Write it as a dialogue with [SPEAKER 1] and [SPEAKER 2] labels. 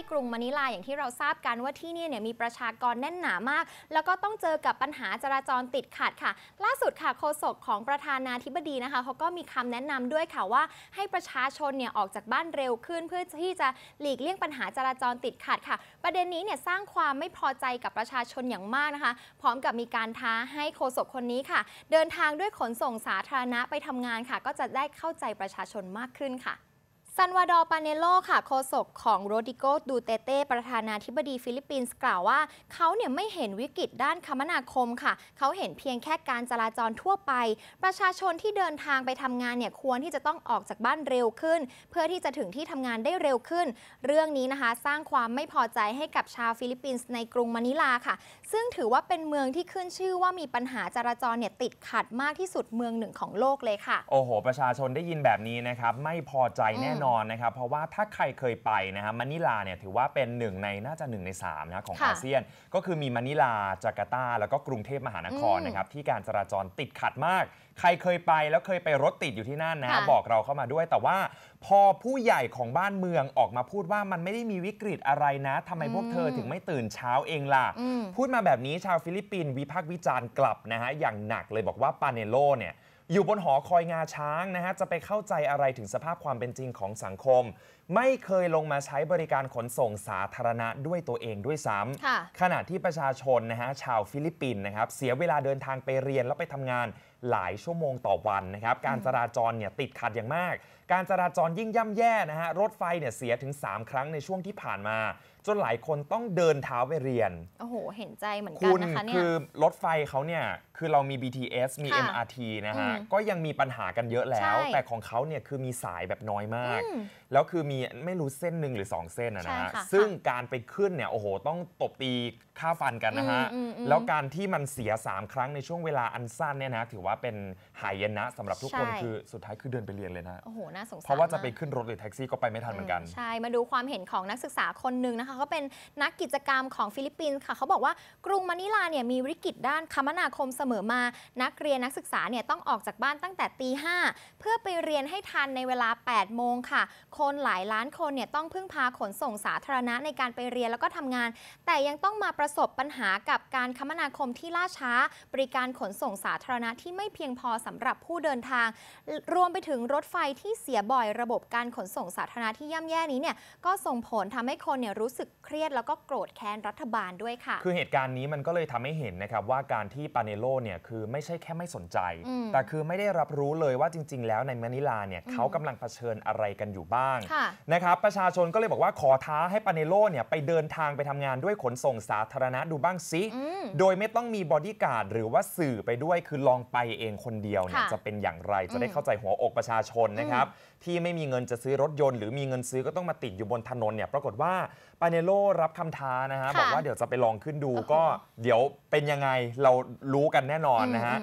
[SPEAKER 1] ที่กรุงมะนิลาอย่างที่เราทราบกันว่าที่นี่เนี่ยมีประชากรแน่นหนามาก แล้วก็ต้องเจอกับปัญหาจราจรติดขัดค่ะ ล่าสุดค่ะโฆษกของประธานาธิบดีนะคะเขาก็มีคำแนะนำด้วยค่ะว่าให้ประชาชนเนี่ยออกจากบ้านเร็วขึ้น เพื่อที่จะหลีกเลี่ยงปัญหาจราจรติดขัดค่ะ ประเด็นนี้เนี่ยสร้างความไม่พอใจกับประชาชนอย่างมากนะคะ พร้อมกับมีการท้าให้โฆษกคนนี้ค่ะ เดินทางด้วยขนส่งสาธารณะไปทำงานค่ะ ก็จะได้เข้าใจประชาชนมากขึ้นค่ะซันวาดอรปาเนโลค่ะโฆษกของโรดิโกดูเตเต้ประธานาธิบดีฟิลิปปินส์ กล่าวว่าเขาเนี่ยไม่เห็นวิกฤตด้านคมนาคมค่ะเขาเห็นเพียงแค่การจราจรทั่วไป ประชาชนที่เดินทางไปทำงานเนี่ยควรที่จะต้องออกจากบ้านเร็วขึ้น เพื่อที่จะถึงที่ทำงานได้เร็วขึ้น เรื่องนี้นะคะ สร้างความไม่พอใจให้กับชาวฟิลิปปินส์ในกรุงมะนิลาค่ะ ซึ่งถือว่าเป็นเมืองที่ขึ้นชื่อว่ามีปัญหาจราจรเนี่ยติดขัดมากที่สุดเมืองหนึ่งของโลกเลยค่ะ
[SPEAKER 2] โอ้โห ประชาชนได้ยินแบบนี้นะครับไม่พอใจแน่นอนอนนะครับเพราะว่าถ้าใครเคยไปนะฮะมะนิลาเนี่ยถือว่าเป็นหนึ่งในน่าจะหนึ่งในสามนะของอาเซียน ก็คือมีมะนิลา จาการ์ตา แล้วก็กรุงเทพมหานครนะครับที่การจราจรติดขัดมาก ใครเคยไปแล้วเคยไปรถติดอยู่ที่นั่นนะะบอกเราเข้ามาด้วย แต่ว่าพอผู้ใหญ่ของบ้านเมืองออกมาพูดว่ามันไม่ได้มีวิกฤตอะไรนะทำไมพวกเธอถึงไม่ตื่นเช้าเองล่ะพูดมาแบบนี้ชาวฟิลิปปินส์วิพากษ์วิจารณ์กลับนะฮะอย่างหนักเลยบอกว่าปาเนโลเนี่ยอยู่บนหอคอยงาช้างนะฮะจะไปเข้าใจอะไรถึงสภาพความเป็นจริงของสังคม ไม่เคยลงมาใช้บริการขนส่งสาธารณะด้วยตัวเองด้วยซ้ำขณะที่ประชาชนนะฮะชาวฟิลิปปินส์นะครับเสียเวลาเดินทางไปเรียนแล้วไปทำงานหลายชั่วโมงต่อวันนะครับการจราจรเนี่ยติดขัดอย่างมากการจราจรยิ่งย่ำแย่นะฮะ รถไฟเนี่ยเสียถึง 3 ครั้งในช่วงที่ผ่านมา จนหลายคนต้องเดินเท้าไปเรียน
[SPEAKER 1] โอ้โห เห็นใจเหมือนกันนะคะเนี่ยคือ
[SPEAKER 2] รถไฟเขาเนี่ย คือเรามี BTS มี MRT นะฮะ ก็ยังมีปัญหากันเยอะแล้ว แต่ของเขาเนี่ยคือมีสายแบบน้อยมากแล้วคือมีไม่รู้เส้นหนึ่งหรือ2 เส้นนะฮะซึ่งการไปขึ้นเนี่ยโอ้โหต้องตบตีค่าฟันกันนะฮะ แล้วการที่มันเสีย 3 ครั้งในช่วงเวลาอันสั้นเนี่ยนะถือว่าเป็นหายนะสำหรับทุกคนคือสุดท้ายคือเดินไปเรียนเลยนะโอ้
[SPEAKER 1] โห น่าสงสารเพราะว่าจะไป
[SPEAKER 2] ขึ้นรถหรือแท็กซี่ก็ไปไม่ทันเหมือนกัน ใช
[SPEAKER 1] ่มาดูความเห็นของนักศึกษาคนหนึ่งนะคะเขาเป็นนักกิจกรรมของฟิลิปปินส์ค่ะเขาบอกว่ากรุงมะนิลาเนี่ยมีวิกฤตด้านคมนาคมเสมอมานักเรียนนักศึกษาเนี่ยต้องออกจากบ้านตั้งแต่ตีห้าเพื่อไปเรียนให้ทันในเวลา8โมงค่ะคคนหลายล้านคนเนี่ยต้องพึ่งพาขนส่งสาธารณะในการไปเรียนแล้วก็ทำงาน แต่ยังต้องมาประสบปัญหากับการคมนาคมที่ล่าช้า บริการขนส่งสาธารณะที่ไม่เพียงพอสำหรับผู้เดินทาง รวมไปถึงรถไฟที่เสียบ่อย ระบบการขนส่งสาธารณะที่ย่ำแย่นี้เนี่ยก็ส่งผลทำให้คนเนี่ยรู้สึกเครียดแล้วก็โกรธแค้นรัฐบาลด้วยค่ะ คือ
[SPEAKER 2] เหตุการณ์นี้มันก็เลยทำให้เห็นนะครับว่าการที่ปาเนโลเนี่ยคือไม่ใช่แค่ไม่สนใจแต่คือไม่ได้รับรู้เลยว่าจริง ๆ แล้วในมะนิลาเนี่ยเขากำลังเผชิญอะไรกันอยู่บ้างางนะครับ ประชาชนก็เลยบอกว่าขอท้าให้ปาเนโลเนี่ย ไปเดินทางไปทำงานด้วยขนส่งสาธารณะดูบ้างซิโดยไม่ต้องมีบอดี้การ์ดหรือว่าสื่อไปด้วย คือลองไปเองคนเดียวเนี่ย จะเป็นอย่างไรจะได้เข้าใจหัวอกประชาชนนะครับ ที่ไม่มีเงินจะซื้อรถยนต์ หรือมีเงินซื้อก็ต้องมาติดอยู่บนถนนเนี่ยปรากฏว่าปาเนโลรับคำท้านะฮะบอกว่าเดี๋ยวจะไปลองขึ้นดูก็เดี๋ยวเป็นยังไงเรารู้กันแน่นอนนะฮะ